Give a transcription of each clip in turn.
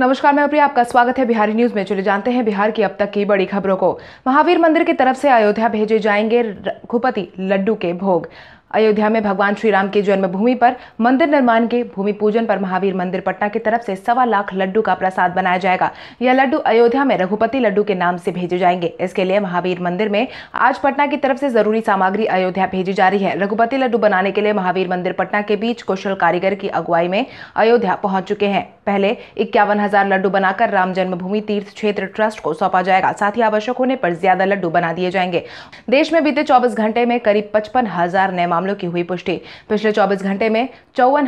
नमस्कार मैं प्रिया आपका स्वागत है बिहारी न्यूज में चले जानते हैं बिहार की अब तक की बड़ी खबरों को महावीर मंदिर की तरफ से अयोध्या भेजे जाएंगे रघुपति लड्डू के भोग अयोध्या में भगवान श्री राम की जन्मभूमि पर मंदिर निर्माण के भूमि पूजन पर महावीर मंदिर पटना की तरफ से सवा लाख लड्डू का प्रसाद बनाया जाएगा यह लड्डू अयोध्या में रघुपति लड्डू के नाम से भेजे जाएंगे इसके लिए महावीर मंदिर में आज पटना की तरफ से जरूरी सामग्री अयोध्या भेजी जा रही है रघुपति लड्डू बनाने के लिए महावीर मंदिर पटना के बीच कुशल कारीगर की अगुवाई में अयोध्या पहुंच चुके हैं पहले इक्यावन हजार लड्डू बनाकर राम जन्मभूमि तीर्थ क्षेत्र ट्रस्ट को सौंपा जाएगा साथ ही आवश्यक होने पर ज्यादा लड्डू बना दिए जाएंगे देश में बीते चौबीस घंटे में करीब पचपन हजार नए मामलों की हुई पुष्टि पिछले 24 घंटे में चौवन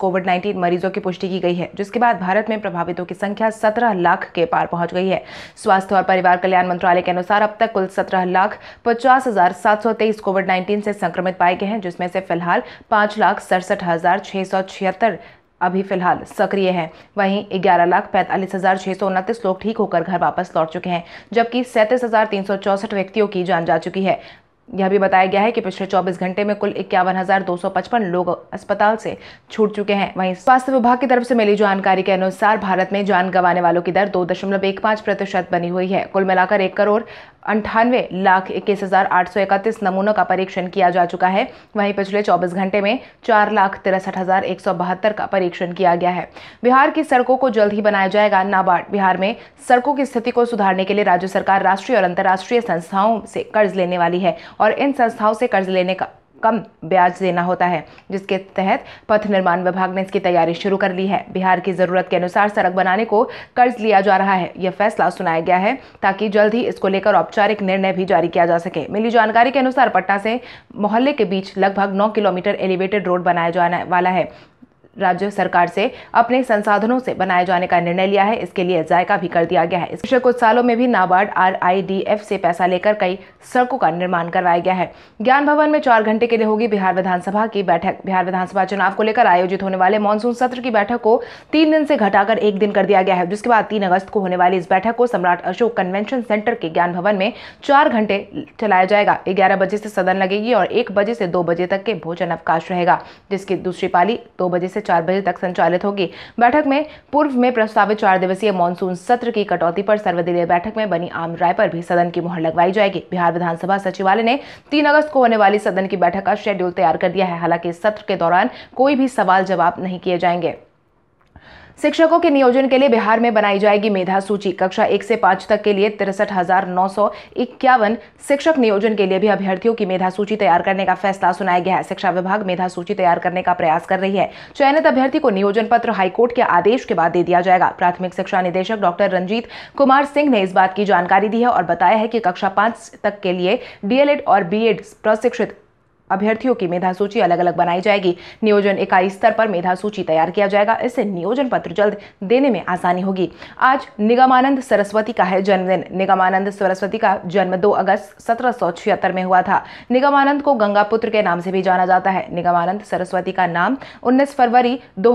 कोविड 19 मरीजों की पुष्टि की गई है जिसके बाद भारत में प्रभावितों की संख्या 17 लाख के पार पहुंच गई है स्वास्थ्य और परिवार कल्याण मंत्रालय के अनुसार अब तक कुल सत्रह लाख पचास हजार सात सौ तेईस कोविड नाइन्टीन से संक्रमित पाए गए हैं जिसमें से फिलहाल पांच लाख सड़सठ हजार छः सौ छिहत्तर अभी फिलहाल सक्रिय हैं वहीं ग्यारह लाख पैंतालीस हजार छह सौ उनतीस लोग ठीक होकर घर वापस लौट चुके हैं जबकि सैंतीस हजार तीन सौ चौसठ व्यक्तियों की जान जा चुकी है यह भी बताया गया है कि पिछले 24 घंटे में कुल इक्यावन लोग अस्पताल से छूट चुके हैं वहीं स्वास्थ्य विभाग की तरफ से मिली जानकारी के अनुसार भारत में जान गंवाने वालों की दर दो दशमलव एक प्रतिशत बनी हुई है कुल मिलाकर एक करोड़ अंठानवे लाख इक्कीस हज़ार आठ सौ इकतीस नमूनों का परीक्षण किया जा चुका है वहीं पिछले 24 घंटे में चार लाख तिरसठ हज़ार एक सौ बहत्तर का परीक्षण किया गया है बिहार की सड़कों को जल्द ही बनाया जाएगा नाबार्ड बिहार में सड़कों की स्थिति को सुधारने के लिए राज्य सरकार राष्ट्रीय और अंतर्राष्ट्रीय संस्थाओं से कर्ज लेने वाली है और इन संस्थाओं से कर्ज लेने का कम ब्याज देना होता है जिसके तहत पथ निर्माण विभाग ने इसकी तैयारी शुरू कर ली है बिहार की ज़रूरत के अनुसार सड़क बनाने को कर्ज लिया जा रहा है यह फैसला सुनाया गया है ताकि जल्द ही इसको लेकर औपचारिक निर्णय भी जारी किया जा सके मिली जानकारी के अनुसार पटना से मोहल्ले के बीच लगभग नौ किलोमीटर एलिवेटेड रोड बनाया जाने वाला है राज्य सरकार से अपने संसाधनों से बनाए जाने का निर्णय लिया है इसके लिए जायका भी कर दिया गया है पिछले कुछ सालों में भी नाबार्ड आर से पैसा लेकर कई सड़कों का निर्माण करवाया गया है ज्ञान भवन में चार घंटे के लिए होगी बिहार विधानसभा की बैठक बिहार विधानसभा चुनाव को लेकर आयोजित होने वाले मानसून सत्र की बैठक को तीन दिन से घटाकर एक दिन कर दिया गया है जिसके बाद तीन अगस्त को होने वाली इस बैठक को सम्राट अशोक कन्वेंशन सेंटर के ज्ञान भवन में चार घंटे चलाया जाएगा ग्यारह बजे से सदन लगेगी और एक बजे से दो बजे तक के भोजन अवकाश रहेगा जिसकी दूसरी पाली दो बजे से चार बजे तक संचालित होगी बैठक में पूर्व में प्रस्तावित चार दिवसीय मानसून सत्र की कटौती पर सर्वदलीय बैठक में बनी आम राय पर भी सदन की मुहर लगवाई जाएगी बिहार विधानसभा सचिवालय ने तीन अगस्त को होने वाली सदन की बैठक का शेड्यूल तैयार कर दिया है हालांकि सत्र के दौरान कोई भी सवाल जवाब नहीं किए जाएंगे शिक्षकों के नियोजन के लिए बिहार में बनाई जाएगी मेधा सूची कक्षा एक से पाँच तक के लिए तिरसठ हजार नौ सौ इक्यावन शिक्षक नियोजन के लिए भी अभ्यर्थियों की मेधा सूची तैयार करने का फैसला सुनाया गया है शिक्षा विभाग मेधा सूची तैयार करने का प्रयास कर रही है चयनित अभ्यर्थी को नियोजन पत्र हाईकोर्ट के आदेश के बाद दे दिया जाएगा प्राथमिक शिक्षा निदेशक डॉक्टर रंजीत कुमार सिंह ने इस बात की जानकारी दी है और बताया है कि कक्षा पाँच तक के लिए डीएलएड और बी प्रशिक्षित अभ्यर्थियों की मेधा सूची अलग अलग बनाई जाएगी नियोजन इकाई स्तर पर मेधा सूची तैयार किया जाएगा इससे नियोजन पत्र जल्द देने में आसानी होगी आज निगमानंद सरस्वती का है जन्मदिन निगमानंद सरस्वती का जन्म 2 अगस्त सत्रह में हुआ था निगमानंद को गंगा पुत्र के नाम से भी जाना जाता है निगमानंद सरस्वती का नाम उन्नीस फरवरी दो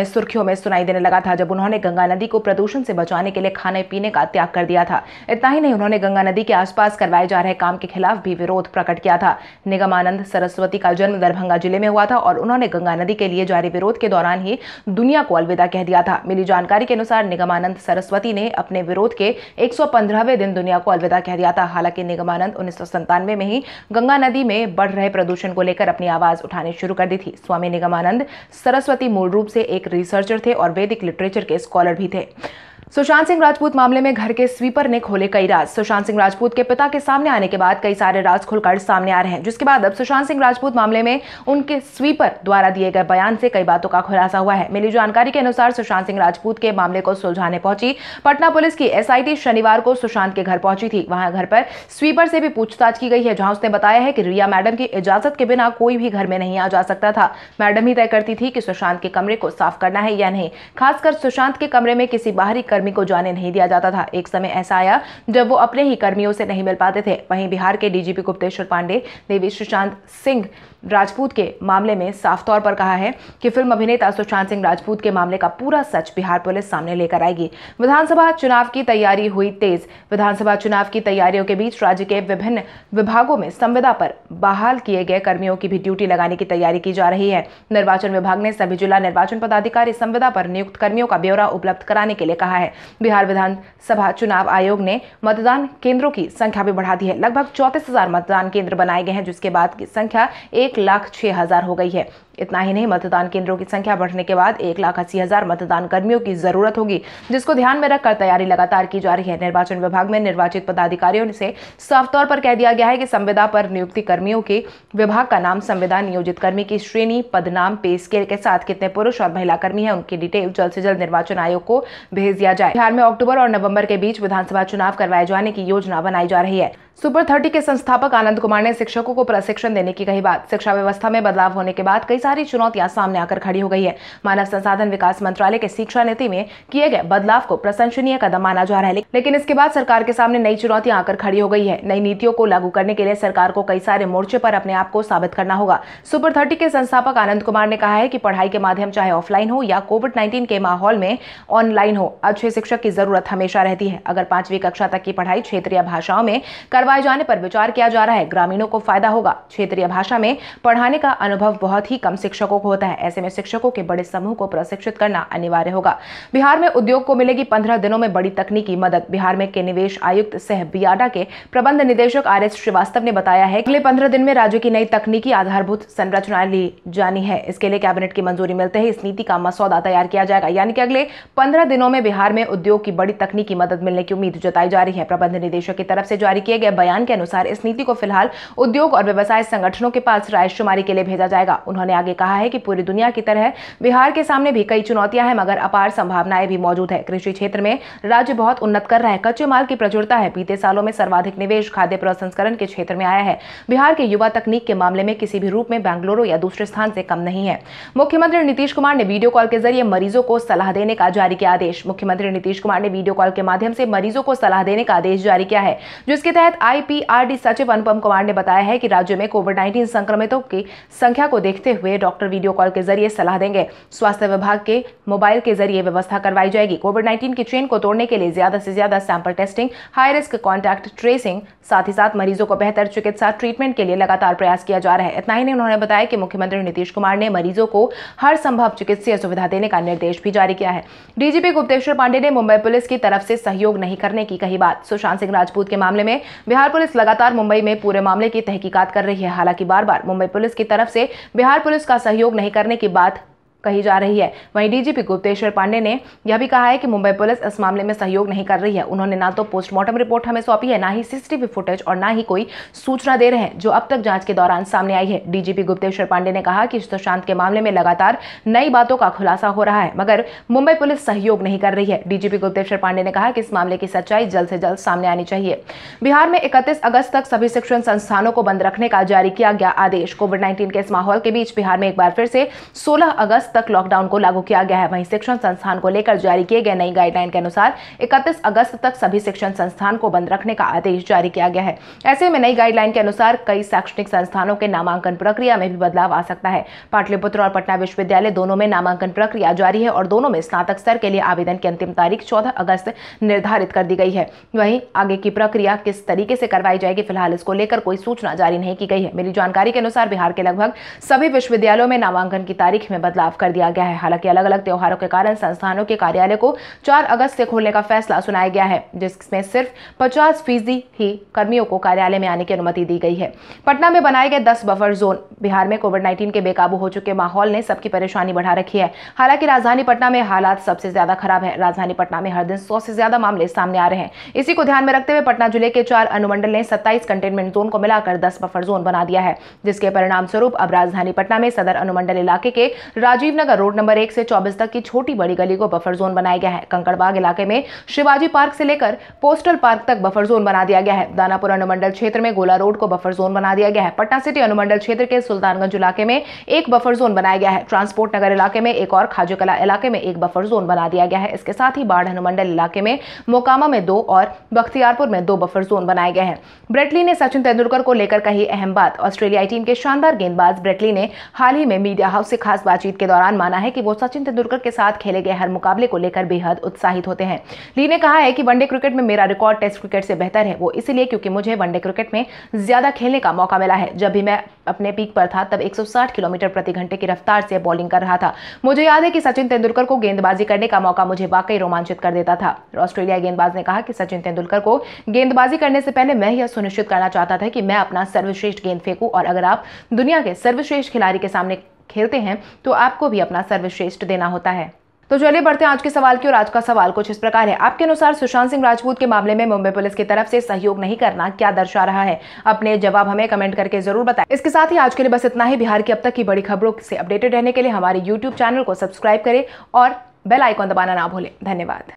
में सुर्खियों में सुनाई देने लगा था जब उन्होंने गंगा नदी को प्रदूषण से बचाने के लिए खाने पीने का त्याग कर दिया था इतना ही नहीं उन्होंने गंगा नदी के आसपास करवाए जा रहे काम के खिलाफ भी विरोध प्रकट किया था निगमानंद सरस्वती का जन्म दरभंगा जिले में हुआ था और उन्होंने गंगा नदी के लिए जारी विरोध के दौरान ही दुनिया को अलविदा कह दिया था मिली जानकारी के अनुसार निगमानंद सरस्वती ने अपने विरोध के एक दिन दुनिया को अलविदा कह दिया था हालांकि निगमानंद उन्नीस में ही गंगा नदी में बढ़ रहे प्रदूषण को लेकर अपनी आवाज उठानी शुरू कर दी थी स्वामी निगमानंद सरस्वती मूल रूप से एक रिसर्चर थे और वैदिक लिटरेचर के स्कॉलर भी थे सुशांत सिंह राजपूत मामले में घर के स्वीपर ने खोले कई राज सुशांत सिंह राजपूत के पिता के सामने आने के बाद कई सारे राज खुलकर सामने आ रहे हैं जिसके बाद अब सुशांत सिंह राजपूत मामले में उनके स्वीपर द्वारा दिए गए बयान से कई बातों का खुलासा हुआ है मिली जानकारी के अनुसार सुशांत सिंह राजपूत के मामले को सुलझाने पहुंची पटना पुलिस की एस शनिवार को सुशांत के घर पहुंची थी वहां घर पर स्वीपर से भी पूछताछ की गई है जहां उसने बताया है कि रिया मैडम की इजाजत के बिना कोई भी घर में नहीं आ जा सकता था मैडम ही तय करती थी कि सुशांत के कमरे को साफ करना है या नहीं खासकर सुशांत के कमरे में किसी बाहरी कर्मी को जाने नहीं दिया जाता था एक समय ऐसा आया जब वो अपने ही कर्मियों से नहीं मिल पाते थे वहीं बिहार के डीजीपी गुप्तेश्वर पांडे ने भी सुशांत सिंह राजपूत के मामले में साफ तौर पर कहा है कि फिल्म अभिनेता सुशांत सिंह राजपूत के मामले का पूरा सच बिहार पुलिस सामने लेकर आएगी विधानसभा चुनाव की तैयारी हुई तेज विधानसभा चुनाव की तैयारियों के बीच राज्य के विभिन्न विभागों में संविदा पर बहाल किए गए कर्मियों की भी ड्यूटी लगाने की तैयारी की जा रही है निर्वाचन विभाग ने सभी जिला निर्वाचन पदाधिकारी संविदा पर नियुक्त कर्मियों का ब्यौरा उपलब्ध कराने के लिए कहा है बिहार विधानसभा चुनाव आयोग ने मतदान केंद्रों की संख्या भी बढ़ा दी है लगभग चौतीस मतदान केंद्र बनाए गए हैं जिसके बाद की संख्या एक लाख छह हजार हो गई है इतना ही नहीं मतदान केंद्रों की संख्या बढ़ने के बाद एक लाख अस्सी हजार मतदान कर्मियों की जरूरत होगी जिसको ध्यान में रखकर तैयारी लगातार की जा रही है निर्वाचन विभाग में निर्वाचित पदाधिकारियों से साफ तौर पर कह दिया गया है कि संविदा पर नियुक्ति कर्मियों के विभाग का नाम संविदा नियोजित कर्मी की श्रेणी पदनाम पे स्केल के साथ कितने पुरुष और महिला कर्मी है उनकी डिटेल जल्द से जल्द निर्वाचन आयोग को भेज दिया जाए बिहार में अक्टूबर और नवम्बर के बीच विधानसभा चुनाव करवाए जाने की योजना बनाई जा रही है सुपर थर्टी के संस्थापक आनंद कुमार ने शिक्षकों को प्रशिक्षण देने की कही बात शिक्षा व्यवस्था में बदलाव होने के बाद कई सारी चुनौतियां सामने आकर खड़ी हो गई है मानव संसाधन विकास मंत्रालय के शिक्षा नीति में किए गए बदलाव को प्रशंसनीय कदम माना जा रहा है लेकिन इसके बाद सरकार के सामने नई चुनौतियां आकर खड़ी हो गई है नई नीतियों को लागू करने के लिए सरकार को कई सारे मोर्चे पर अपने आप को साबित करना होगा सुपर थर्टी के संस्थापक आनंद कुमार ने कहा है की पढ़ाई के माध्यम चाहे ऑफलाइन हो या कोविड नाइन्टीन के माहौल में ऑनलाइन हो अच्छे शिक्षक की जरूरत हमेशा रहती है अगर पांचवी कक्षा तक की पढ़ाई क्षेत्रीय भाषाओं में करवाए जाने पर विचार किया जा रहा है ग्रामीणों को फायदा होगा क्षेत्रीय भाषा में पढ़ाने का अनुभव बहुत ही कम शिक्षकों को होता है ऐसे में शिक्षकों के बड़े समूह को प्रशिक्षित करना अनिवार्य होगा बिहार में उद्योग को मिलेगी पंद्रह दिनों में बड़ी तकनीकी मदद बिहार में के निवेश आयुक्त सह बियाडा के प्रबंध निदेशक आर एस श्रीवास्तव ने बताया है अगले पंद्रह दिन में राज्य की नई तकनीकी आधारभूत संरचना ली जानी है इसके लिए कैबिनेट की मंजूरी मिलते ही इस नीति का मसौदा तैयार किया जाएगा यानी कि अगले पंद्रह दिनों में बिहार में उद्योग की बड़ी तकनीकी मदद मिलने की उम्मीद जताई जा रही है प्रबंध निदेशक की तरफ से जारी किए गए बयान के अनुसार इस नीति को फिलहाल उद्योग और व्यवसाय संगठनों के पास रायशुमारी के लिए भेजा जाएगा उन्होंने आगे कहा है कि पूरी दुनिया की तरह बिहार के सामने भी कई चुनौतियां हैं मगर अपार संभावनाएं भी मौजूद है कृषि क्षेत्र में राज्य बहुत उन्नत कर रहा है कच्चे माल की प्रचुरता है बीते सालों में सर्वाधिक निवेश खाद्य प्रसंस्करण के क्षेत्र में आया है बिहार के युवा तकनीक के मामले में किसी भी रूप में बैंगलोरू या दूसरे स्थान से कम नहीं है मुख्यमंत्री नीतीश कुमार ने वीडियो कॉल के जरिए मरीजों को सलाह देने का जारी किया आदेश मुख्यमंत्री नीतीश कुमार ने वीडियो कॉल के माध्यम से मरीजों को सलाह देने का आदेश जारी किया है जिसके तहत आईपीआरडी सचिव अनुपम कुमार ने बताया है कि राज्य में कोविड नाइन्टीन संक्रमितों की संख्या को देखते हुए डॉक्टर वीडियो कॉल के जरिए सलाह देंगे स्वास्थ्य विभाग के मोबाइल के जरिए व्यवस्था करवाई जाएगी कोविड नाइन्टीन की चेन को तोड़ने के लिए ज्यादा से ज्यादा sample testing high risk contact tracing साथ ही साथ मरीजों को बेहतर चिकित्सा ट्रीटमेंट के लिए लगातार प्रयास किया जा रहा है इतना ही नहीं उन्होंने बताया कि मुख्यमंत्री नीतीश कुमार ने मरीजों को हर संभव चिकित्सीय सुविधा देने का निर्देश भी जारी किया है डीजीपी गुप्तेश्वर पांडे ने मुंबई पुलिस की तरफ से सहयोग नहीं करने की कही बात सुशांत सिंह राजपूत के मामले में बिहार पुलिस लगातार मुंबई में पूरे मामले की तहकीकात कर रही है हालांकि बार बार मुंबई पुलिस की तरफ से बिहार पुलिस का सहयोग नहीं करने की बात कही जा रही है वहीं डीजीपी गुप्तेश्वर पांडे ने यह भी कहा है कि मुंबई पुलिस इस मामले में सहयोग नहीं कर रही है उन्होंने ना तो पोस्टमार्टम रिपोर्ट हमें सौंपी है ना ही सीसीटीवी फुटेज और ना ही कोई सूचना दे रहे हैं जो अब तक जांच के दौरान सामने आई है डीजीपी गुप्तेश्वर पांडे ने कहा कि सुशांत के मामले में लगातार नई बातों का खुलासा हो रहा है मगर मुंबई पुलिस सहयोग नहीं कर रही है डीजीपी गुप्तेश्वर पांडे ने कहा कि इस मामले की सच्चाई जल्द से जल्द सामने आनी चाहिए बिहार में इकतीस अगस्त तक सभी शिक्षण संस्थानों को बंद रखने का जारी किया गया आदेश कोविड नाइन्टीन के इस माहौल के बीच बिहार में एक बार फिर से सोलह अगस्त अगस्त तक लॉकडाउन को लागू किया गया है वहीं शिक्षण संस्थान को लेकर जारी किए गए नई गाइडलाइन के अनुसार इकतीस अगस्त तक सभी शिक्षण संस्थान को बंद रखने का आदेश जारी किया गया है ऐसे में नई गाइडलाइन के अनुसार कई शैक्षणिक संस्थानों के नामांकन प्रक्रिया में भी बदलाव आ सकता है पाटलिपुत्र और पटना विश्वविद्यालय दोनों में नामांकन प्रक्रिया जारी है और दोनों में स्नातक स्तर के लिए आवेदन की अंतिम तारीख चौदह अगस्त निर्धारित कर दी गई है वहीं आगे की प्रक्रिया किस तरीके से करवाई जाएगी फिलहाल इसको लेकर कोई सूचना जारी नहीं की गई है मेरी जानकारी के अनुसार बिहार के लगभग सभी विश्वविद्यालयों में नामांकन की तारीख में बदलाव कर दिया गया है हालांकि अलग अलग त्यौहारों के कारण संस्थानों के कार्यालय को चार अगस्त से खोलने का फैसला सुनाया गया है जिसमें सिर्फ पचास फीसदी ही कर्मियों को कार्यालय में आने की अनुमति दी गई है पटना में बनाए गए दस बफर जोन बिहार में कोविड नाइन्टीन के बेकाबू हो चुके माहौल ने सबकी परेशानी बढ़ा रखी है हालांकि राजधानी पटना में हालात सबसे ज्यादा खराब है राजधानी पटना में हर दिन सौ से ज्यादा मामले सामने आ रहे हैं इसी को ध्यान में रखते हुए पटना जिले के चार अनुमंडल ने सत्ताईस कंटेनमेंट जोन को मिलाकर दस बफर जोन बना दिया है जिसके परिणाम स्वरूप अब राजधानी पटना में सदर अनुमंडल इलाके के राजीव राजीव नगर रोड नंबर एक से चौबीस तक की छोटी बड़ी गली को बफर जोन बनाया गया है कंकड़बाग इलाके में शिवाजी पार्क से लेकर पोस्टल पार्क तक बफर जोन बना दिया गया है दानापुर अनुमंडल क्षेत्र में गोला रोड को बफर जोन बना दिया गया है पटना सिटी अनुमंडल क्षेत्र के सुल्तानगंज इलाके में एक बफर जोन बनाया गया है ट्रांसपोर्ट नगर इलाके में एक और खाजूकला इलाके में एक बफर जोन बना दिया गया है इसके साथ ही बाढ़ अनुमंडल इलाके में मोकामा में दो और बख्तियारपुर में दो बफर जोन बनाए गए हैं ब्रेटली ने सचिन तेंदुलकर को लेकर कही अहम बात ऑस्ट्रेलियाई टीम के शानदार गेंदबाज ब्रेटली ने हाल ही में मीडिया हाउस से खास बातचीत के दौरान दौरान माना है कि वो सचिन तेंदुलकर के साथ खेले गए हर मुकाबले को लेकर बेहद उत्साहित होते हैं ली ने कहा है कि वनडे क्रिकेट में मेरा रिकॉर्ड टेस्ट क्रिकेट से बेहतर है वो इसलिए क्योंकि मुझे वनडे क्रिकेट में ज़्यादा खेलने का मौका मिला है जब भी मैं अपने पीक पर था तब एक किलोमीटर प्रति घंटे की रफ्तार से बॉलिंग कर रहा था मुझे याद है कि सचिन तेंदुलकर को गेंदबाजी करने का मौका मुझे वाकई रोमांचित कर देता था ऑस्ट्रेलिया गेंदबाज ने कहा कि सचिन तेंदुलकर को गेंदबाजी करने से पहले मैं यह सुनिश्चित करना चाहता था कि मैं अपना सर्वश्रेष्ठ गेंद फेंकू और अगर आप दुनिया के सर्वश्रेष्ठ खिलाड़ी के सामने खेलते हैं तो आपको भी अपना सर्वश्रेष्ठ देना होता है तो चलिए बढ़ते हैं आज के सवाल की और आज का सवाल कुछ इस प्रकार है आपके अनुसार सुशांत सिंह राजपूत के मामले में मुंबई पुलिस की तरफ से सहयोग नहीं करना क्या दर्शा रहा है अपने जवाब हमें कमेंट करके जरूर बताएं इसके साथ ही आज के लिए बस इतना ही बिहार की अब तक की बड़ी खबरों से अपडेटेड रहने के लिए हमारे यूट्यूब चैनल को सब्सक्राइब करें और बेल आइकॉन दबाना ना भूलें धन्यवाद